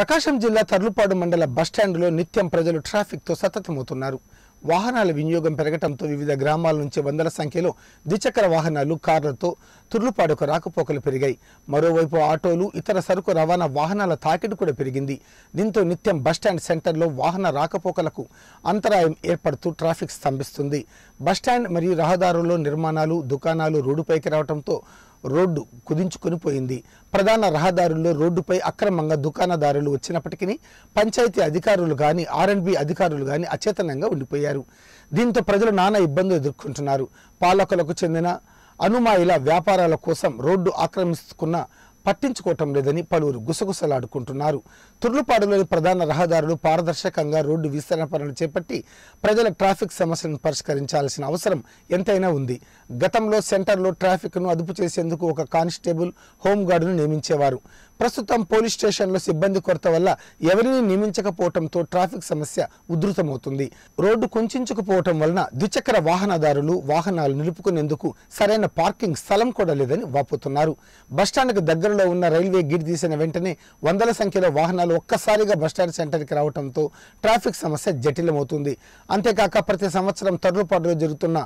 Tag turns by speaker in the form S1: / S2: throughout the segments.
S1: ప్రకాశం జిల్లా తర్లుపాడు మండల బస్టాండ్లో నిత్యం ప్రజలు ట్రాఫిక్తో సతతమవుతున్నారు వాహనాల వినియోగం పెరగడంతో వివిధ గ్రామాల నుంచి వందల సంఖ్యలో ద్విచక్ర వాహనాలు కార్లతో తుర్లుపాడుకు రాకపోకలు పెరిగాయి మరోవైపు ఆటోలు ఇతర సరుకు రవాణా వాహనాల తాకిడి కూడా పెరిగింది దీంతో నిత్యం బస్టాండ్ సెంటర్లో వాహన రాకపోకలకు అంతరాయం ఏర్పడుతూ ట్రాఫిక్ స్తంభిస్తుంది బస్టాండ్ మరియు రహదారుల్లో నిర్మాణాలు దుకాణాలు రోడ్డుపైకి రావడంతో రోడ్డు కుదించుకొని పోయింది ప్రధాన రహదారుల్లో రోడ్డుపై అక్రమంగా దుకాణదారులు వచ్చినప్పటికీ పంచాయతీ అధికారులు కానీ ఆర్ఎండ్బి అధికారులు కానీ అచేతనంగా ఉండిపోయారు దీంతో ప్రజలు నానా ఇబ్బందులు ఎదుర్కొంటున్నారు పాలకులకు చెందిన అనుమాయిల వ్యాపారాల కోసం రోడ్డు ఆక్రమిస్తున్న పట్టించుకోవటం లేదని పలువురు గుసగుసలాడుకుంటున్నారు తుర్లుపాడులోని ప్రధాన రహదారులు పారదర్శకంగా రోడ్డు విస్తరణ పనులు చేపట్టి ప్రజల ట్రాఫిక్ సమస్యలను పరిష్కరించాల్సిన అవసరం ఎంతైనా ఉంది గతంలో సెంటర్లో ట్రాఫిక్ను అదుపు చేసేందుకు ఒక కానిస్టేబుల్ హోంగార్డును నియమించేవారు ప్రస్తుతం పోలీస్ స్టేషన్లో సిబ్బంది కొరత వల్ల ఎవరిని నియమించకపోవటంతో ట్రాఫిక్ సమస్య ఉధృతమవుతుంది రోడ్డు కుంచుకుపోవటం వలన ద్విచక్ర వాహనదారులు వాహనాలు నిలుపుకునేందుకు సరైన పార్కింగ్ స్థలం కూడా లేదని వాపోతున్నారు బస్టాండ్కు దగ్గర దగ్గరలో ఉన్న రైల్వే గిడ్ తీసిన వెంటనే వందల సంఖ్యలో వాహనాలు ఒక్కసారిగా బస్టాండ్ సెంటర్కి రావడంతో ట్రాఫిక్ సమస్య జటిలమవుతుంది అంతేకాక ప్రతి సంవత్సరం తరులపాటులో జరుగుతున్న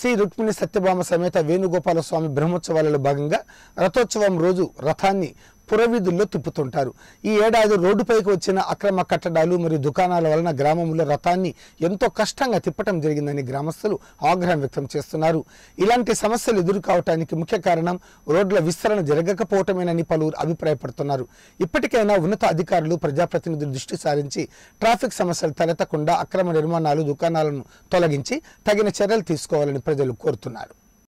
S1: శ్రీ రుక్మిణి సత్యభామ సమేత వేణుగోపాల స్వామి బ్రహ్మోత్సవాలలో భాగంగా రథోత్సవం రోజు రథాన్ని పురవీధుల్లో తిప్పుతుంటారు ఈ ఏడాది రోడ్డుపైకి వచ్చిన అక్రమ కట్టడాలు మరియు దుకాణాల వలన గ్రామంలో రథాన్ని ఎంతో కష్టంగా తిప్పటం జరిగిందని గ్రామస్తులు ఆగ్రహం వ్యక్తం చేస్తున్నారు ఇలాంటి సమస్యలు ఎదుర్కోవటానికి ముఖ్య కారణం రోడ్ల విస్తరణ జరగకపోవటమేనని పలువురు అభిప్రాయపడుతున్నారు ఇప్పటికైనా ఉన్నత అధికారులు ప్రజాప్రతినిధులు దృష్టి సారించి ట్రాఫిక్ సమస్యలు తలెత్తకుండా అక్రమ నిర్మాణాలు దుకాణాలను తొలగించి తగిన చర్యలు తీసుకోవాలని ప్రజలు కోరుతున్నారు